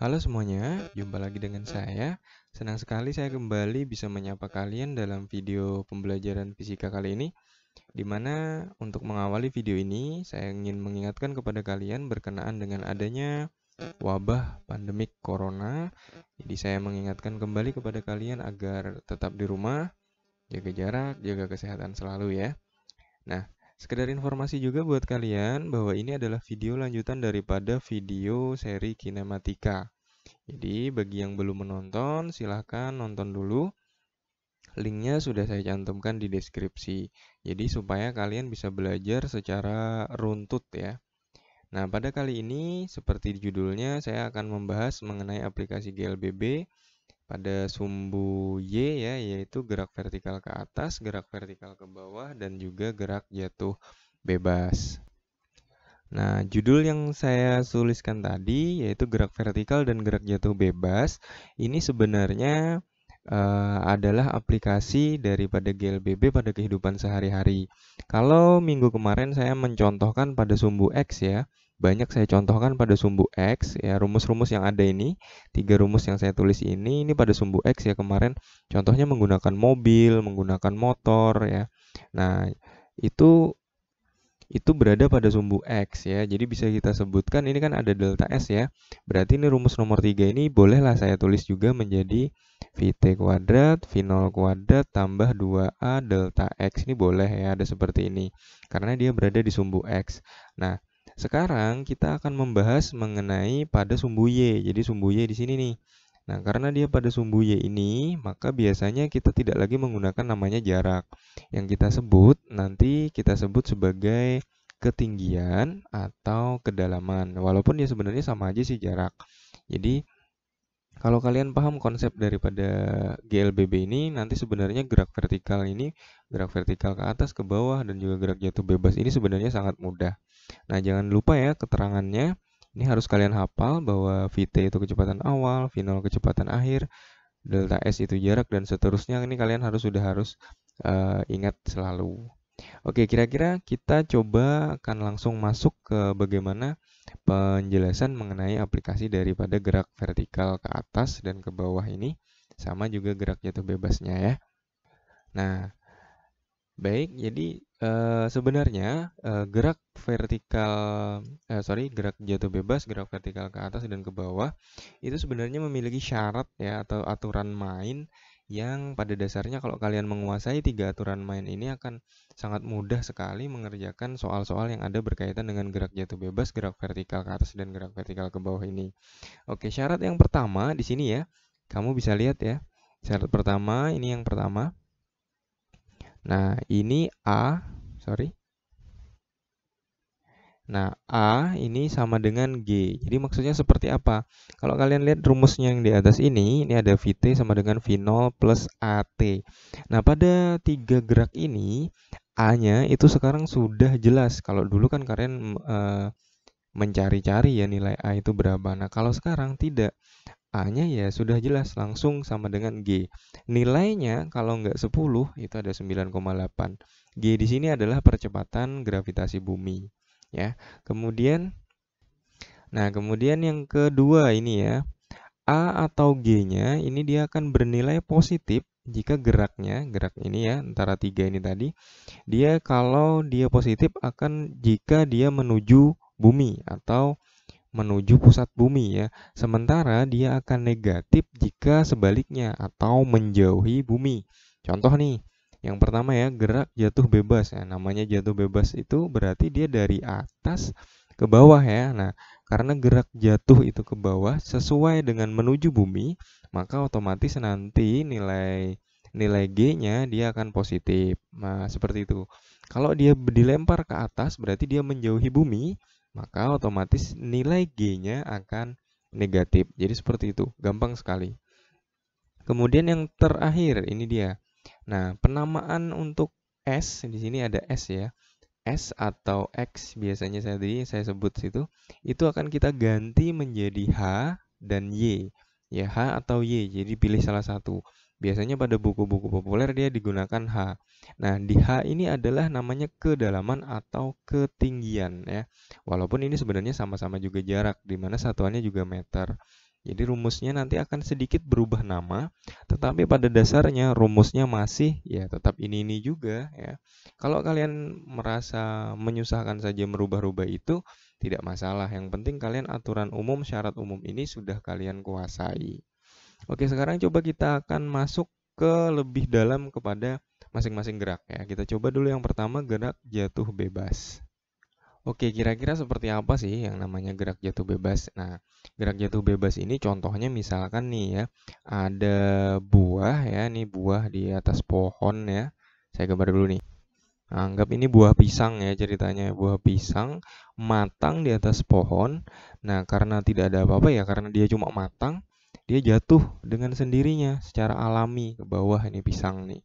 Halo semuanya, jumpa lagi dengan saya. Senang sekali saya kembali bisa menyapa kalian dalam video pembelajaran fisika kali ini. Dimana untuk mengawali video ini, saya ingin mengingatkan kepada kalian berkenaan dengan adanya wabah pandemik corona. Jadi saya mengingatkan kembali kepada kalian agar tetap di rumah, jaga jarak, jaga kesehatan selalu ya. Nah, Sekedar informasi juga buat kalian bahwa ini adalah video lanjutan daripada video seri kinematika. Jadi bagi yang belum menonton silahkan nonton dulu. Linknya sudah saya cantumkan di deskripsi. Jadi supaya kalian bisa belajar secara runtut ya. Nah pada kali ini seperti judulnya saya akan membahas mengenai aplikasi GLBB pada sumbu Y ya, yaitu gerak vertikal ke atas, gerak vertikal ke bawah, dan juga gerak jatuh bebas. Nah, judul yang saya tuliskan tadi yaitu gerak vertikal dan gerak jatuh bebas. Ini sebenarnya uh, adalah aplikasi daripada GLBB pada kehidupan sehari-hari. Kalau minggu kemarin saya mencontohkan pada sumbu X ya, banyak saya contohkan pada sumbu X ya rumus-rumus yang ada ini tiga rumus yang saya tulis ini ini pada sumbu X ya kemarin contohnya menggunakan mobil menggunakan motor ya nah itu itu berada pada sumbu X ya jadi bisa kita sebutkan ini kan ada delta S ya berarti ini rumus nomor tiga ini bolehlah saya tulis juga menjadi VT kuadrat V0 kuadrat tambah 2A delta X ini boleh ya ada seperti ini karena dia berada di sumbu X nah sekarang kita akan membahas mengenai pada sumbu Y. Jadi sumbu Y di sini nih. Nah, karena dia pada sumbu Y ini, maka biasanya kita tidak lagi menggunakan namanya jarak. Yang kita sebut nanti kita sebut sebagai ketinggian atau kedalaman. Walaupun ya sebenarnya sama aja sih jarak. Jadi kalau kalian paham konsep daripada GLBB ini, nanti sebenarnya gerak vertikal ini, gerak vertikal ke atas, ke bawah, dan juga gerak jatuh bebas ini sebenarnya sangat mudah. Nah, jangan lupa ya keterangannya, ini harus kalian hafal bahwa VT itu kecepatan awal, V0 kecepatan akhir, delta S itu jarak, dan seterusnya. Ini kalian harus sudah harus uh, ingat selalu. Oke, kira-kira kita coba akan langsung masuk ke bagaimana penjelasan mengenai aplikasi daripada gerak vertikal ke atas dan ke bawah ini, sama juga gerak jatuh bebasnya ya. Nah, baik, jadi e, sebenarnya e, gerak vertikal, e, sorry, gerak jatuh bebas, gerak vertikal ke atas dan ke bawah itu sebenarnya memiliki syarat ya atau aturan main yang pada dasarnya kalau kalian menguasai tiga aturan main ini akan sangat mudah sekali mengerjakan soal-soal yang ada berkaitan dengan gerak jatuh bebas, gerak vertikal ke atas dan gerak vertikal ke bawah ini. Oke, syarat yang pertama di sini ya. Kamu bisa lihat ya. Syarat pertama ini yang pertama. Nah, ini A, sorry. Nah, A ini sama dengan G. Jadi maksudnya seperti apa? Kalau kalian lihat rumusnya yang di atas ini, ini ada VT sama dengan V0 plus AT. Nah, pada tiga gerak ini, A-nya itu sekarang sudah jelas. Kalau dulu kan kalian e, mencari-cari ya nilai A itu berapa. Nah, kalau sekarang tidak. A-nya ya sudah jelas langsung sama dengan G. Nilainya kalau nggak 10 itu ada 9,8. G di sini adalah percepatan gravitasi bumi ya. Kemudian nah, kemudian yang kedua ini ya. A atau G-nya ini dia akan bernilai positif jika geraknya, gerak ini ya, antara tiga ini tadi, dia kalau dia positif akan jika dia menuju bumi atau menuju pusat bumi ya. Sementara dia akan negatif jika sebaliknya atau menjauhi bumi. Contoh nih, yang pertama ya, gerak jatuh bebas. ya namanya jatuh bebas itu berarti dia dari atas ke bawah ya. Nah, karena gerak jatuh itu ke bawah sesuai dengan menuju bumi, maka otomatis nanti nilai nilai G-nya dia akan positif. Nah, seperti itu. Kalau dia dilempar ke atas berarti dia menjauhi bumi, maka otomatis nilai G-nya akan negatif. Jadi seperti itu, gampang sekali. Kemudian yang terakhir ini dia Nah, penamaan untuk S di sini ada S ya. S atau X biasanya saya tadi saya sebut situ, itu akan kita ganti menjadi H dan Y. Ya, H atau Y. Jadi pilih salah satu. Biasanya pada buku-buku populer dia digunakan H. Nah, di H ini adalah namanya kedalaman atau ketinggian ya. Walaupun ini sebenarnya sama-sama juga jarak di mana satuannya juga meter. Jadi rumusnya nanti akan sedikit berubah nama, tetapi pada dasarnya rumusnya masih ya tetap ini-ini juga ya. Kalau kalian merasa menyusahkan saja merubah-rubah itu tidak masalah. Yang penting kalian aturan umum, syarat umum ini sudah kalian kuasai. Oke, sekarang coba kita akan masuk ke lebih dalam kepada masing-masing gerak ya. Kita coba dulu yang pertama gerak jatuh bebas. Oke, kira-kira seperti apa sih yang namanya gerak jatuh bebas? Nah, gerak jatuh bebas ini contohnya misalkan nih ya, ada buah ya, nih buah di atas pohon ya. Saya gambar dulu nih. Anggap ini buah pisang ya ceritanya, buah pisang matang di atas pohon. Nah, karena tidak ada apa-apa ya, karena dia cuma matang, dia jatuh dengan sendirinya secara alami ke bawah ini pisang nih.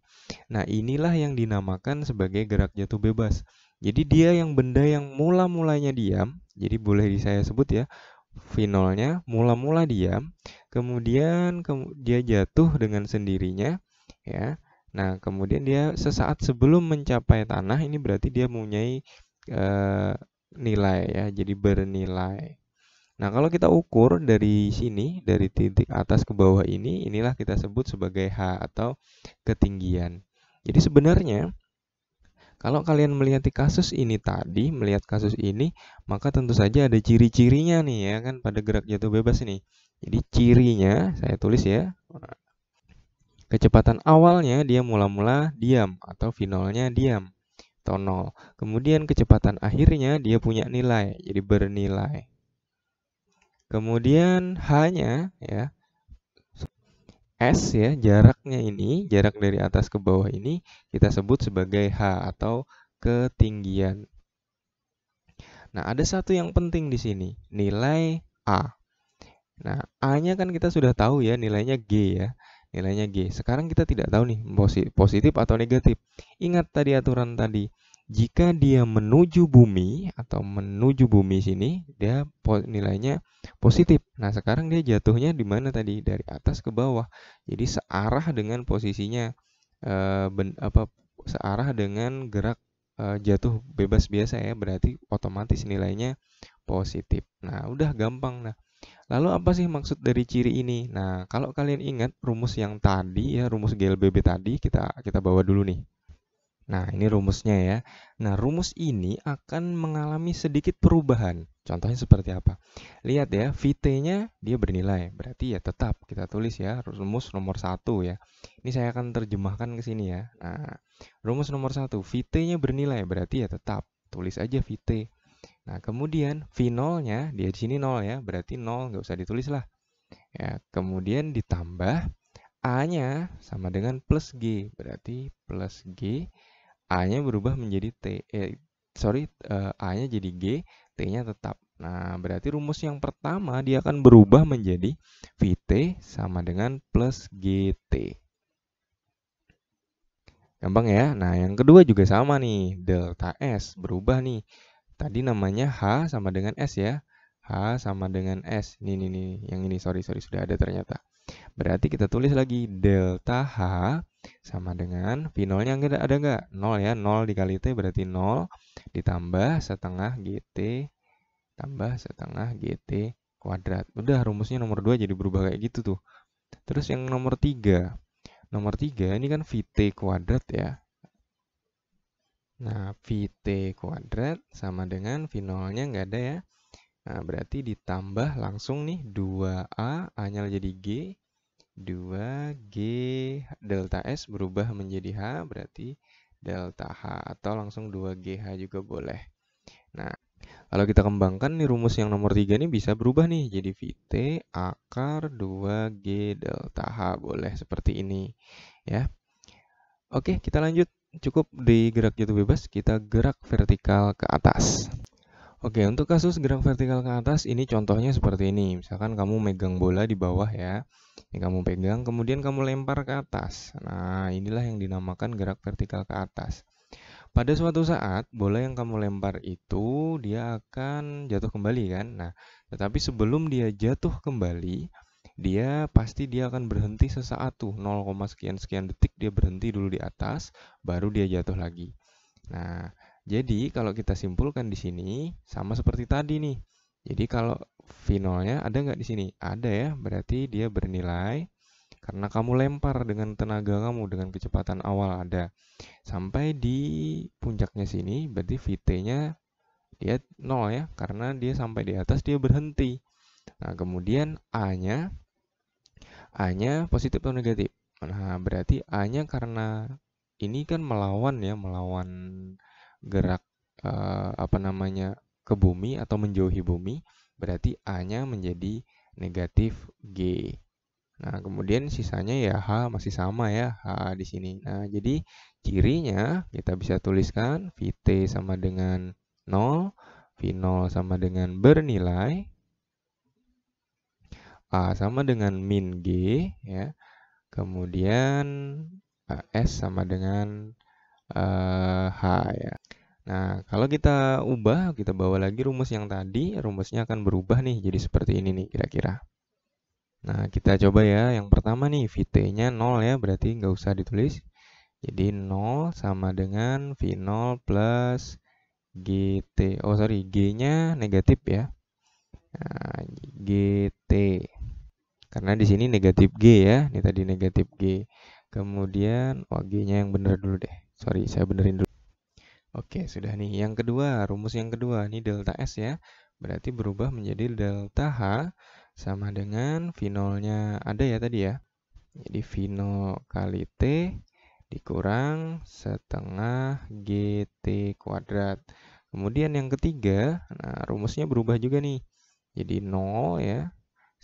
Nah, inilah yang dinamakan sebagai gerak jatuh bebas. Jadi dia yang benda yang mula-mulanya diam, jadi boleh saya sebut ya, finalnya mula-mula diam, kemudian ke, dia jatuh dengan sendirinya, ya. Nah, kemudian dia sesaat sebelum mencapai tanah ini berarti dia mempunyai e, nilai ya, jadi bernilai. Nah, kalau kita ukur dari sini, dari titik atas ke bawah ini, inilah kita sebut sebagai H atau ketinggian. Jadi sebenarnya kalau kalian melihat di kasus ini tadi, melihat kasus ini, maka tentu saja ada ciri-cirinya nih ya kan pada gerak jatuh bebas ini. Jadi cirinya saya tulis ya. Kecepatan awalnya dia mula-mula diam atau finalnya diam atau nol. Kemudian kecepatan akhirnya dia punya nilai, jadi bernilai. Kemudian hanya ya S ya jaraknya ini jarak dari atas ke bawah ini kita sebut sebagai H atau ketinggian. Nah ada satu yang penting di sini nilai A. Nah A-nya kan kita sudah tahu ya nilainya G ya nilainya G. Sekarang kita tidak tahu nih positif atau negatif. Ingat tadi aturan tadi jika dia menuju bumi atau menuju bumi sini dia nilainya positif. Nah, sekarang dia jatuhnya di mana tadi? Dari atas ke bawah. Jadi searah dengan posisinya e, ben, apa searah dengan gerak e, jatuh bebas biasa ya, berarti otomatis nilainya positif. Nah, udah gampang nah. Lalu apa sih maksud dari ciri ini? Nah, kalau kalian ingat rumus yang tadi ya, rumus GLBB tadi kita kita bawa dulu nih. Nah, ini rumusnya ya. Nah, rumus ini akan mengalami sedikit perubahan. Contohnya seperti apa? Lihat ya, VT-nya dia bernilai. Berarti ya tetap kita tulis ya rumus nomor satu ya. Ini saya akan terjemahkan ke sini ya. Nah, rumus nomor satu, VT-nya bernilai. Berarti ya tetap. Tulis aja VT. Nah, kemudian V0-nya dia di sini 0 ya. Berarti 0 nggak usah ditulis lah. Ya, kemudian ditambah A-nya sama dengan plus G. Berarti plus G A-nya berubah menjadi T. Eh, sorry, eh, A-nya jadi G, T-nya tetap. Nah, berarti rumus yang pertama dia akan berubah menjadi VT sama dengan plus GT. Gampang ya? Nah, yang kedua juga sama nih. Delta S berubah nih. Tadi namanya H sama dengan S ya. H sama dengan S. Ini ini ini, Yang ini, sorry, sorry. Sudah ada ternyata. Berarti kita tulis lagi delta H sama dengan V 0 nya ada nggak? 0 ya, 0 dikali T berarti 0 ditambah setengah GT tambah setengah GT kuadrat. Udah rumusnya nomor 2 jadi berubah kayak gitu tuh. Terus yang nomor 3. Nomor 3 ini kan VT kuadrat ya. Nah, VT kuadrat sama dengan V 0 nya nggak ada ya. Nah, berarti ditambah langsung nih 2A, A-nya jadi G, 2G delta S berubah menjadi H berarti delta H atau langsung 2GH juga boleh. Nah, kalau kita kembangkan nih rumus yang nomor 3 ini bisa berubah nih jadi VT akar 2G delta H boleh seperti ini ya. Oke, kita lanjut. Cukup di gerak jatuh bebas, kita gerak vertikal ke atas. Oke, untuk kasus gerak vertikal ke atas ini contohnya seperti ini. Misalkan kamu megang bola di bawah ya. Ini kamu pegang, kemudian kamu lempar ke atas. Nah, inilah yang dinamakan gerak vertikal ke atas. Pada suatu saat, bola yang kamu lempar itu dia akan jatuh kembali kan? Nah, tetapi sebelum dia jatuh kembali, dia pasti dia akan berhenti sesaat tuh 0, sekian sekian detik dia berhenti dulu di atas, baru dia jatuh lagi. Nah, jadi kalau kita simpulkan di sini sama seperti tadi nih. Jadi kalau v0-nya ada nggak di sini? Ada ya, berarti dia bernilai karena kamu lempar dengan tenaga kamu dengan kecepatan awal ada sampai di puncaknya sini berarti VT-nya dia nol ya karena dia sampai di atas dia berhenti nah kemudian A-nya A-nya positif atau negatif nah berarti A-nya karena ini kan melawan ya melawan gerak uh, apa namanya ke bumi atau menjauhi bumi, berarti A-nya menjadi negatif G. Nah, kemudian sisanya ya H masih sama ya, H di sini. Nah, jadi cirinya kita bisa tuliskan VT sama dengan 0, V0 sama dengan bernilai, A sama dengan min G, ya. kemudian S sama dengan uh, eh, H ya. Nah, kalau kita ubah, kita bawa lagi rumus yang tadi, rumusnya akan berubah nih jadi seperti ini nih kira-kira. Nah, kita coba ya. Yang pertama nih, VT-nya 0 ya, berarti nggak usah ditulis. Jadi 0 sama dengan V0 plus GT. Oh, sorry, G-nya negatif ya. Nah, GT. Karena di sini negatif G ya, ini tadi negatif G. Kemudian, oh G-nya yang benar dulu deh. Sorry, saya benerin dulu. Oke, sudah nih. Yang kedua, rumus yang kedua. Ini delta S ya. Berarti berubah menjadi delta H sama dengan v0 nya ada ya tadi ya. Jadi vinol kali T dikurang setengah GT kuadrat. Kemudian yang ketiga, nah rumusnya berubah juga nih. Jadi nol ya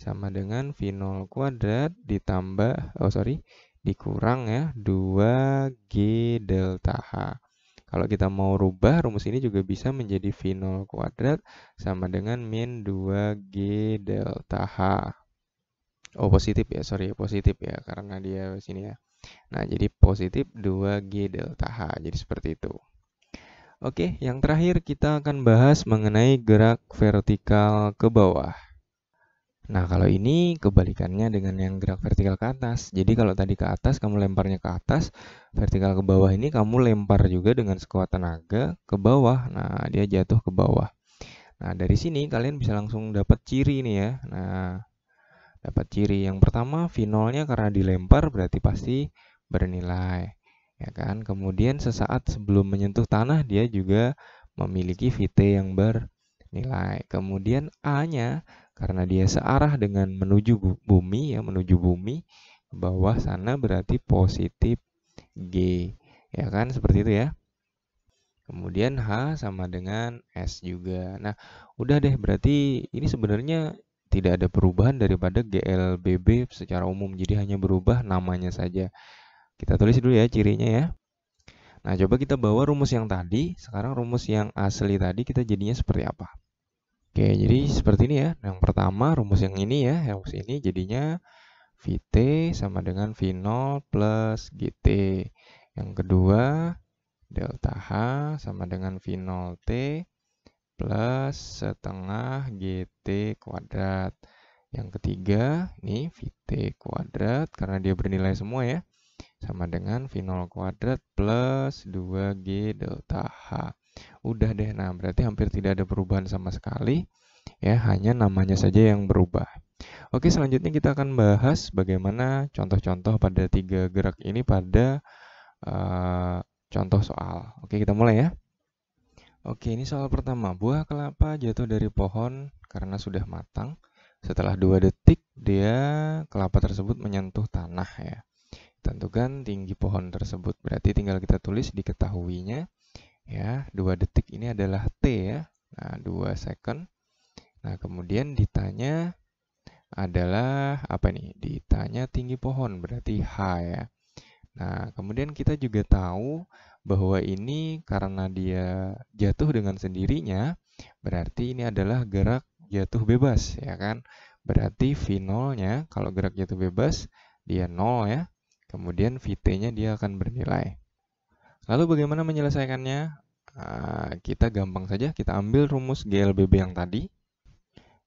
sama dengan V0 kuadrat ditambah oh sorry dikurang ya 2G delta H. Kalau kita mau rubah, rumus ini juga bisa menjadi V0 kuadrat sama dengan min 2G delta H. Oh, positif ya, sorry, positif ya, karena dia sini ya. Nah, jadi positif 2G delta H, jadi seperti itu. Oke, yang terakhir kita akan bahas mengenai gerak vertikal ke bawah. Nah, kalau ini kebalikannya dengan yang gerak vertikal ke atas. Jadi kalau tadi ke atas kamu lemparnya ke atas, vertikal ke bawah ini kamu lempar juga dengan sekuat tenaga ke bawah. Nah, dia jatuh ke bawah. Nah, dari sini kalian bisa langsung dapat ciri ini ya. Nah, dapat ciri yang pertama v0 nya karena dilempar berarti pasti bernilai. Ya kan? Kemudian sesaat sebelum menyentuh tanah dia juga memiliki vt yang bernilai. Kemudian A-nya karena dia searah dengan menuju bumi ya menuju bumi bawah sana berarti positif G ya kan seperti itu ya kemudian H sama dengan S juga nah udah deh berarti ini sebenarnya tidak ada perubahan daripada GLBB secara umum jadi hanya berubah namanya saja kita tulis dulu ya cirinya ya Nah, coba kita bawa rumus yang tadi, sekarang rumus yang asli tadi kita jadinya seperti apa? Oke, jadi seperti ini ya. Yang pertama, rumus yang ini ya. Rumus ini jadinya VT sama dengan V0 plus GT. Yang kedua, delta H sama dengan V0T plus setengah GT kuadrat. Yang ketiga, ini VT kuadrat karena dia bernilai semua ya. Sama dengan V0 kuadrat plus 2G delta H. Udah deh, nah berarti hampir tidak ada perubahan sama sekali. Ya, hanya namanya saja yang berubah. Oke, selanjutnya kita akan bahas bagaimana contoh-contoh pada tiga gerak ini pada uh, contoh soal. Oke, kita mulai ya. Oke, ini soal pertama. Buah kelapa jatuh dari pohon karena sudah matang. Setelah dua detik, dia kelapa tersebut menyentuh tanah ya. Tentukan tinggi pohon tersebut. Berarti tinggal kita tulis diketahuinya ya 2 detik ini adalah t ya nah 2 second nah kemudian ditanya adalah apa nih ditanya tinggi pohon berarti h ya nah kemudian kita juga tahu bahwa ini karena dia jatuh dengan sendirinya berarti ini adalah gerak jatuh bebas ya kan berarti V0-nya kalau gerak jatuh bebas dia 0 ya kemudian VT-nya dia akan bernilai Lalu bagaimana menyelesaikannya? Ah, kita gampang saja, kita ambil rumus GLBB yang tadi.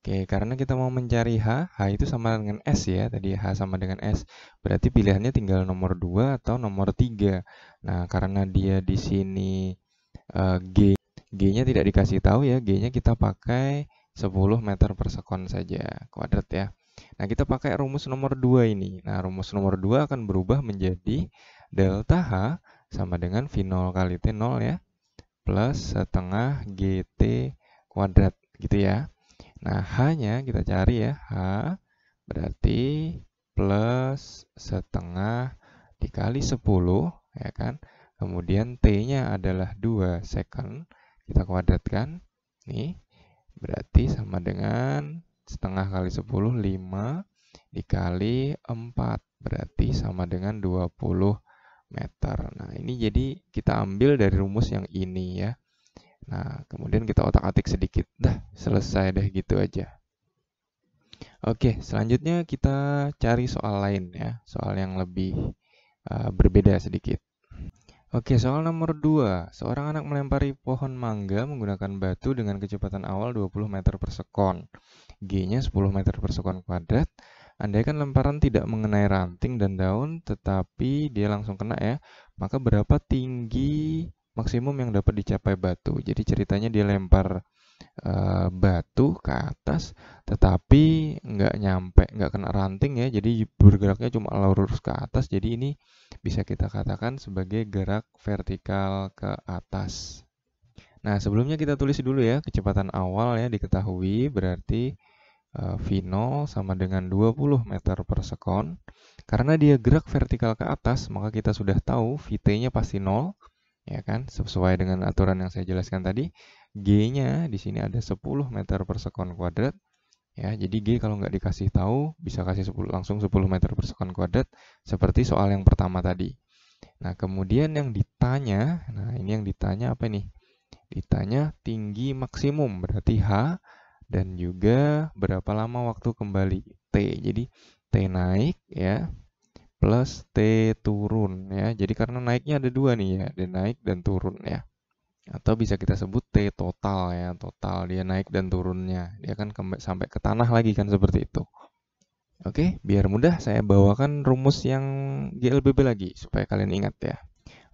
Oke, karena kita mau mencari H, H itu sama dengan S ya, tadi H sama dengan S. Berarti pilihannya tinggal nomor 2 atau nomor 3. Nah, karena dia di sini eh, G, G-nya tidak dikasih tahu ya, G-nya kita pakai 10 meter per sekon saja, kuadrat ya. Nah, kita pakai rumus nomor 2 ini. Nah, rumus nomor 2 akan berubah menjadi delta H sama dengan V0 kali T0 ya, plus setengah GT kuadrat gitu ya. Nah, H-nya kita cari ya, H berarti plus setengah dikali 10 ya kan. Kemudian T-nya adalah 2 second, kita kuadratkan. Nih, berarti sama dengan setengah kali 10, 5 dikali 4, berarti sama dengan 20 meter. Nah, ini jadi kita ambil dari rumus yang ini ya. Nah, kemudian kita otak-atik sedikit. Dah, selesai deh gitu aja. Oke, selanjutnya kita cari soal lain ya. Soal yang lebih uh, berbeda sedikit. Oke, soal nomor 2. Seorang anak melempari pohon mangga menggunakan batu dengan kecepatan awal 20 meter per sekon. G-nya 10 meter per sekon kuadrat, Andaikan lemparan tidak mengenai ranting dan daun, tetapi dia langsung kena ya, maka berapa tinggi maksimum yang dapat dicapai batu? Jadi ceritanya dia lempar e, batu ke atas, tetapi nggak nyampe, nggak kena ranting ya, jadi bergeraknya cuma lurus ke atas. Jadi ini bisa kita katakan sebagai gerak vertikal ke atas. Nah, sebelumnya kita tulis dulu ya, kecepatan awal ya diketahui berarti Eh, V0 sama dengan 20 meter per sekon. Karena dia gerak vertikal ke atas, maka kita sudah tahu VT-nya pasti 0, ya kan? Sesuai dengan aturan yang saya jelaskan tadi, G-nya di sini ada 10 meter per sekon kuadrat. Ya, jadi G kalau nggak dikasih tahu, bisa kasih 10, langsung 10 meter per sekon kuadrat, seperti soal yang pertama tadi. Nah, kemudian yang ditanya, nah ini yang ditanya apa nih? Ditanya tinggi maksimum, berarti H dan juga berapa lama waktu kembali T. Jadi T naik ya plus T turun ya. Jadi karena naiknya ada dua nih ya, dia naik dan turun ya. Atau bisa kita sebut T total ya, total dia naik dan turunnya. Dia kan sampai ke tanah lagi kan seperti itu. Oke, biar mudah saya bawakan rumus yang GLBB lagi supaya kalian ingat ya.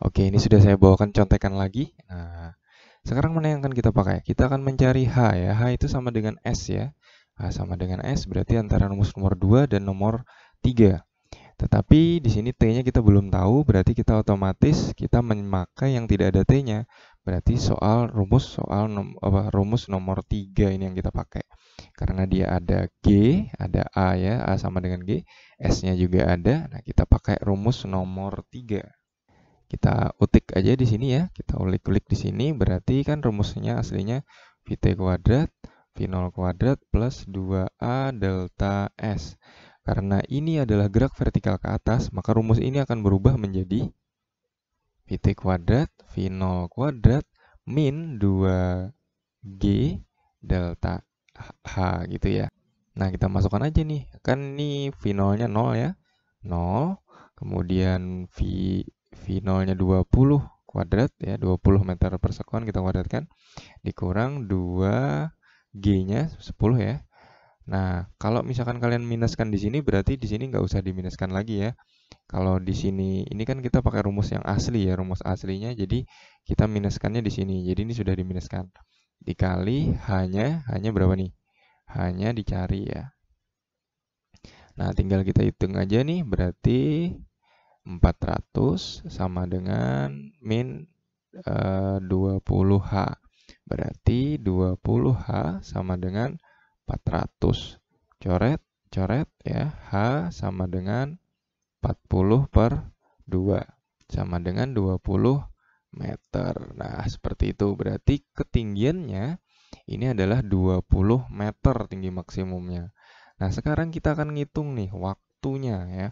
Oke, ini sudah saya bawakan contekan lagi. Nah, sekarang mana yang akan kita pakai? Kita akan mencari H ya. H itu sama dengan S ya. H sama dengan S berarti antara rumus nomor 2 dan nomor 3. Tetapi di sini T-nya kita belum tahu, berarti kita otomatis kita memakai yang tidak ada T-nya. Berarti soal rumus soal nom, apa, rumus nomor 3 ini yang kita pakai. Karena dia ada G, ada A ya, A sama dengan G, S-nya juga ada. Nah, kita pakai rumus nomor 3 kita utik aja di sini ya. Kita ulik-ulik di sini berarti kan rumusnya aslinya VT kuadrat V0 kuadrat plus 2A delta S. Karena ini adalah gerak vertikal ke atas, maka rumus ini akan berubah menjadi VT kuadrat V0 kuadrat min 2G delta H gitu ya. Nah, kita masukkan aja nih. Kan ini V0-nya 0 ya. 0. Kemudian V V0-nya 20 kuadrat ya 20 meter per sekon kita kuadratkan dikurang 2 G-nya 10 ya. Nah, kalau misalkan kalian minuskan di sini berarti di sini nggak usah diminuskan lagi ya. Kalau di sini ini kan kita pakai rumus yang asli ya, rumus aslinya. Jadi kita minuskannya di sini. Jadi ini sudah diminuskan. Dikali hanya hanya berapa nih? Hanya dicari ya. Nah, tinggal kita hitung aja nih berarti 400 sama dengan min eh, uh, 20H. Berarti 20H sama dengan 400. Coret, coret ya. H sama dengan 40 per 2. Sama dengan 20 meter. Nah, seperti itu. Berarti ketinggiannya ini adalah 20 meter tinggi maksimumnya. Nah, sekarang kita akan ngitung nih waktunya ya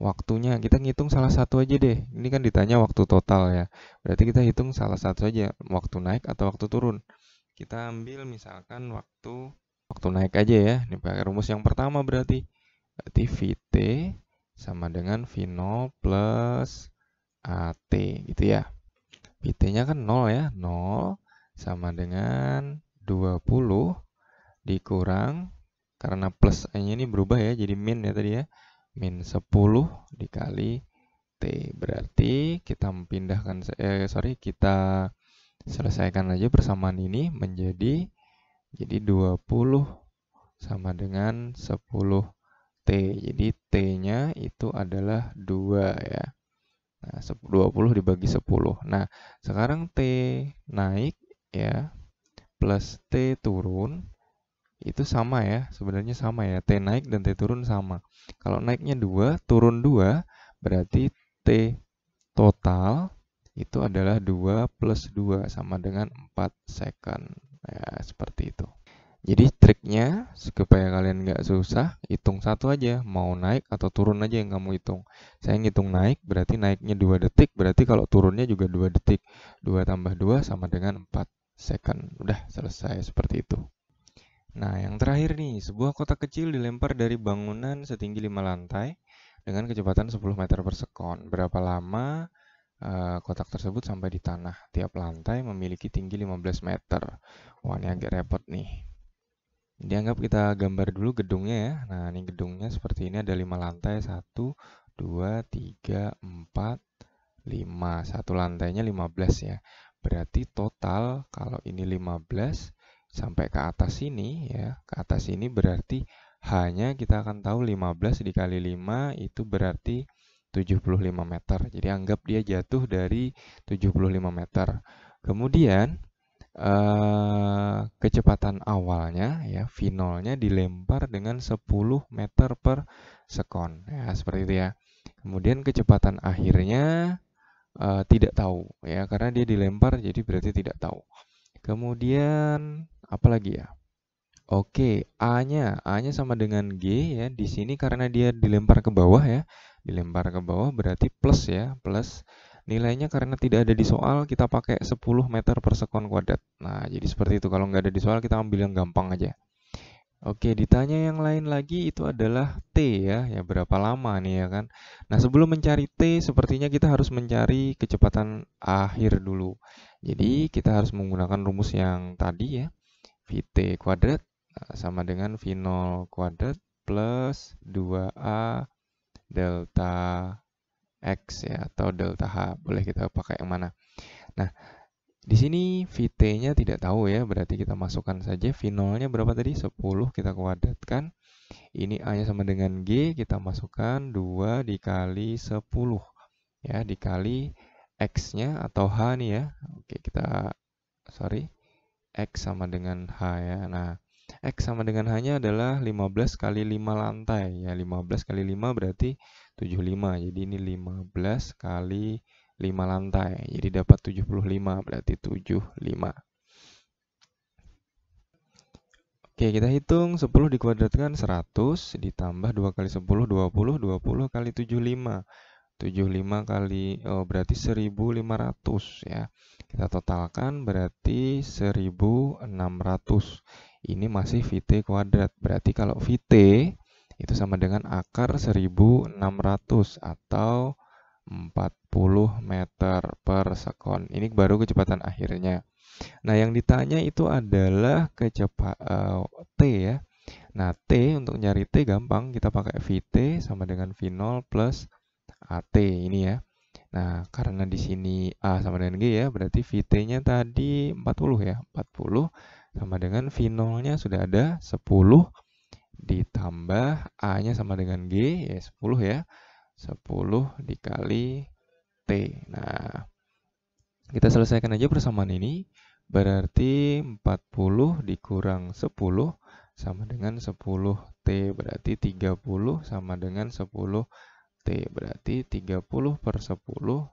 waktunya kita ngitung salah satu aja deh ini kan ditanya waktu total ya berarti kita hitung salah satu aja waktu naik atau waktu turun kita ambil misalkan waktu waktu naik aja ya ini pakai rumus yang pertama berarti berarti VT sama dengan V0 plus AT gitu ya VT nya kan 0 ya 0 sama dengan 20 dikurang karena plus A nya ini berubah ya jadi min ya tadi ya min 10 dikali T. Berarti kita pindahkan, eh, sorry, kita selesaikan aja persamaan ini menjadi jadi 20 sama dengan 10 T. Jadi T-nya itu adalah 2 ya. Nah, 20 dibagi 10. Nah, sekarang T naik ya, plus T turun, itu sama ya, sebenarnya sama ya. T naik dan T turun sama. Kalau naiknya 2, turun 2, berarti T total itu adalah 2 plus 2 sama dengan 4 second. Ya, seperti itu. Jadi triknya supaya kalian nggak susah, hitung satu aja, mau naik atau turun aja yang kamu hitung. Saya ngitung naik, berarti naiknya 2 detik, berarti kalau turunnya juga 2 detik. 2 tambah 2 sama dengan 4 second. Udah selesai seperti itu. Nah, yang terakhir nih, sebuah kotak kecil dilempar dari bangunan setinggi 5 lantai dengan kecepatan 10 meter per sekon. Berapa lama uh, kotak tersebut sampai di tanah? Tiap lantai memiliki tinggi 15 meter. Wah, ini agak repot nih. Dianggap kita gambar dulu gedungnya ya. Nah, ini gedungnya seperti ini ada 5 lantai, 1, 2, 3, 4, 5. Satu lantainya 15 ya. Berarti total kalau ini 15, sampai ke atas sini ya. Ke atas sini berarti hanya kita akan tahu 15 dikali 5 itu berarti 75 meter. Jadi anggap dia jatuh dari 75 meter. Kemudian eh, kecepatan awalnya ya finalnya dilempar dengan 10 meter per sekon ya seperti itu ya. Kemudian kecepatan akhirnya eh, tidak tahu ya karena dia dilempar jadi berarti tidak tahu. Kemudian apalagi ya? Oke, A-nya, A-nya sama dengan G ya. Di sini karena dia dilempar ke bawah ya. Dilempar ke bawah berarti plus ya, plus. Nilainya karena tidak ada di soal, kita pakai 10 meter per sekon kuadrat. Nah, jadi seperti itu. Kalau nggak ada di soal, kita ambil yang gampang aja. Oke, ditanya yang lain lagi itu adalah T ya. Ya, berapa lama nih ya kan. Nah, sebelum mencari T, sepertinya kita harus mencari kecepatan akhir dulu. Jadi, kita harus menggunakan rumus yang tadi ya VT kuadrat eh, sama dengan V0 kuadrat plus 2A delta X ya atau delta H. Boleh kita pakai yang mana? Nah, di sini VT-nya tidak tahu ya, berarti kita masukkan saja V0-nya berapa tadi? 10 kita kuadratkan. Ini A-nya sama dengan G, kita masukkan 2 dikali 10. Ya, dikali X-nya atau H nih ya. Oke, kita, sorry, X sama dengan H ya. Nah, X sama dengan H-nya adalah 15 kali 5 lantai. Ya, 15 kali 5 berarti 75. Jadi ini 15 kali 5 lantai. Jadi dapat 75, berarti 75. Oke, kita hitung 10 dikuadratkan 100, ditambah 2 kali 10, 20, 20 kali 75. 75 kali oh, berarti 1500 ya. Kita totalkan berarti 1600. Ini masih VT kuadrat. Berarti kalau VT itu sama dengan akar 1600 atau 40 meter per sekon. Ini baru kecepatan akhirnya. Nah, yang ditanya itu adalah kecepatan uh, eh, T ya. Nah, T untuk nyari T gampang, kita pakai VT sama dengan V0 plus AT ini ya. Nah, karena di sini A sama dengan G ya, berarti VT-nya tadi 40 ya. 40 sama dengan V0-nya sudah ada 10 ditambah A-nya sama dengan G, ya 10 ya. 10 dikali T. Nah, kita selesaikan aja persamaan ini. Berarti 40 dikurang 10 sama dengan 10T. Berarti 30 sama dengan 10 T. Berarti 30 per 10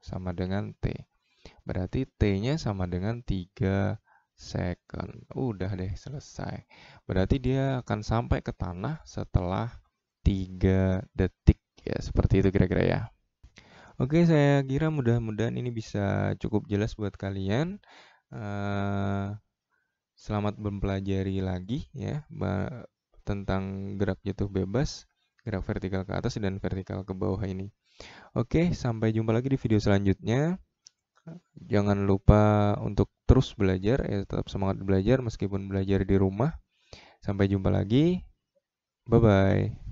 sama dengan T. Berarti T-nya sama dengan 3 second. Udah deh selesai. Berarti dia akan sampai ke tanah setelah 3 detik. Ya, seperti itu kira-kira ya. Oke, saya kira mudah-mudahan ini bisa cukup jelas buat kalian. Uh, selamat mempelajari lagi ya tentang gerak jatuh bebas gerak vertikal ke atas dan vertikal ke bawah ini. Oke, sampai jumpa lagi di video selanjutnya. Jangan lupa untuk terus belajar, ya tetap semangat belajar meskipun belajar di rumah. Sampai jumpa lagi. Bye-bye.